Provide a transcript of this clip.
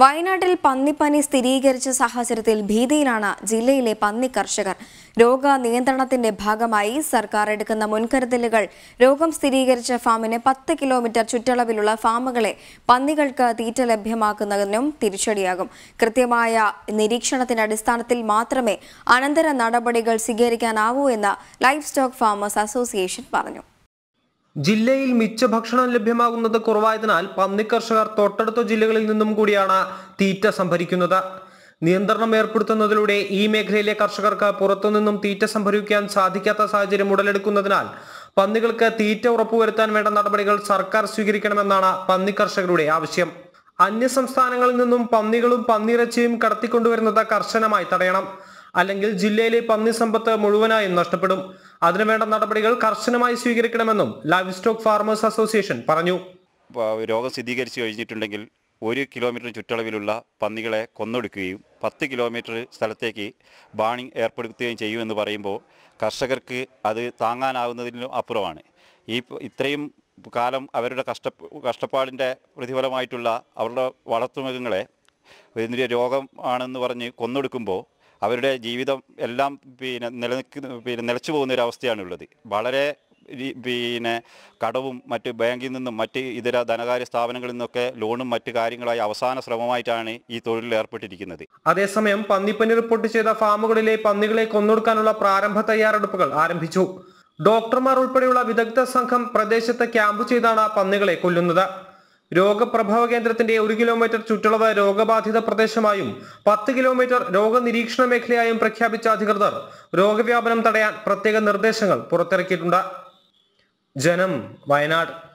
വയനാട്ടിൽ പന്നിപ്പനി സ്ഥിരീകരിച്ച സാഹചര്യത്തിൽ ഭീതിയിലാണ് ജില്ലയിലെ പന്നി കർഷകർ രോഗ നിയന്ത്രണത്തിന്റെ ഭാഗമായി സർക്കാർ എടുക്കുന്ന മുൻകരുതലുകൾ രോഗം സ്ഥിരീകരിച്ച ഫാമിന് പത്ത് കിലോമീറ്റർ ചുറ്റളവിലുള്ള ഫാമുകളെ പന്നികൾക്ക് തീറ്റ ലഭ്യമാക്കുന്നതിനും തിരിച്ചടിയാകും കൃത്യമായ നിരീക്ഷണത്തിന്റെ അടിസ്ഥാനത്തിൽ മാത്രമേ അനന്തര നടപടികൾ സ്വീകരിക്കാനാവൂ എന്ന് ലൈഫ് സ്റ്റോക്ക് ഫാമേഴ്സ് അസോസിയേഷൻ പറഞ്ഞു ജില്ലയിൽ മിച്ച ഭക്ഷണം ലഭ്യമാകുന്നത് കുറവായതിനാൽ പന്നി കർഷകർ തൊട്ടടുത്ത ജില്ലകളിൽ നിന്നും കൂടിയാണ് തീറ്റ സംഭരിക്കുന്നത് നിയന്ത്രണം ഏർപ്പെടുത്തുന്നതിലൂടെ ഈ മേഖലയിലെ കർഷകർക്ക് പുറത്തുനിന്നും തീറ്റ സംഭരിക്കാൻ സാധിക്കാത്ത സാഹചര്യം ഉടലെടുക്കുന്നതിനാൽ പന്നികൾക്ക് തീറ്റ ഉറപ്പുവരുത്താൻ വേണ്ട നടപടികൾ സർക്കാർ സ്വീകരിക്കണമെന്നാണ് പന്നി കർഷകരുടെ ആവശ്യം അന്യ സംസ്ഥാനങ്ങളിൽ നിന്നും പന്നികളും പന്നിയിറച്ചിയും കടത്തിക്കൊണ്ടുവരുന്നത് കർശനമായി തടയണം അല്ലെങ്കിൽ ജില്ലയിലെ പന്നി സമ്പത്ത് മുഴുവനായും നഷ്ടപ്പെടും അതിനുവേണ്ട നടപടികൾ കർശനമായി സ്വീകരിക്കണമെന്നും ലൈവ് സ്റ്റോക്ക് ഫാർമേഴ്സ് അസോസിയേഷൻ പറഞ്ഞു രോഗം സ്ഥിരീകരിച്ചു കഴിഞ്ഞിട്ടുണ്ടെങ്കിൽ ഒരു കിലോമീറ്റർ ചുറ്റളവിലുള്ള പന്നികളെ കൊന്നൊടുക്കുകയും പത്ത് കിലോമീറ്റർ സ്ഥലത്തേക്ക് ബാണിംഗ് ഏർപ്പെടുത്തുകയും ചെയ്യുമെന്ന് പറയുമ്പോൾ കർഷകർക്ക് അത് താങ്ങാനാവുന്നതിനും അപ്പുറമാണ് ഈ ഇത്രയും കാലം അവരുടെ കഷ്ട കഷ്ടപ്പാടിൻ്റെ പ്രതിഫലമായിട്ടുള്ള അവരുടെ വളർത്തുമൃഗങ്ങളെ രോഗം ആണെന്ന് പറഞ്ഞ് കൊന്നൊടുക്കുമ്പോൾ അവരുടെ ജീവിതം എല്ലാം പിന്നെ നിലനിൽക്ക് പിന്നെ നിലച്ചു പോകുന്ന ഒരു അവസ്ഥയാണുള്ളത് വളരെ പിന്നെ കടവും മറ്റ് ബാങ്കിൽ നിന്നും മറ്റ് ഇതര ധനകാര്യ സ്ഥാപനങ്ങളിൽ നിന്നൊക്കെ ലോണും മറ്റു കാര്യങ്ങളായി അവസാന ശ്രമമായിട്ടാണ് ഈ തൊഴിലിൽ ഏർപ്പെട്ടിരിക്കുന്നത് അതേസമയം പന്നിപ്പനി റിപ്പോർട്ട് ചെയ്ത ഫാമുകളിലെ പന്നികളെ കൊന്നൊടുക്കാനുള്ള പ്രാരംഭ തയ്യാറെടുപ്പുകൾ ആരംഭിച്ചു ഡോക്ടർമാർ ഉൾപ്പെടെയുള്ള വിദഗ്ധ സംഘം പ്രദേശത്ത് ക്യാമ്പ് ചെയ്താണ് പന്നികളെ കൊല്ലുന്നത് രോഗപ്രഭവ കേന്ദ്രത്തിന്റെ ഒരു കിലോമീറ്റർ ചുറ്റളവ് രോഗബാധിത പ്രദേശമായും പത്ത് കിലോമീറ്റർ രോഗനിരീക്ഷണ മേഖലയായും പ്രഖ്യാപിച്ച അധികൃതർ രോഗവ്യാപനം തടയാൻ പ്രത്യേക നിർദ്ദേശങ്ങൾ പുറത്തിറക്കിയിട്ടുണ്ട് ജനം വയനാട്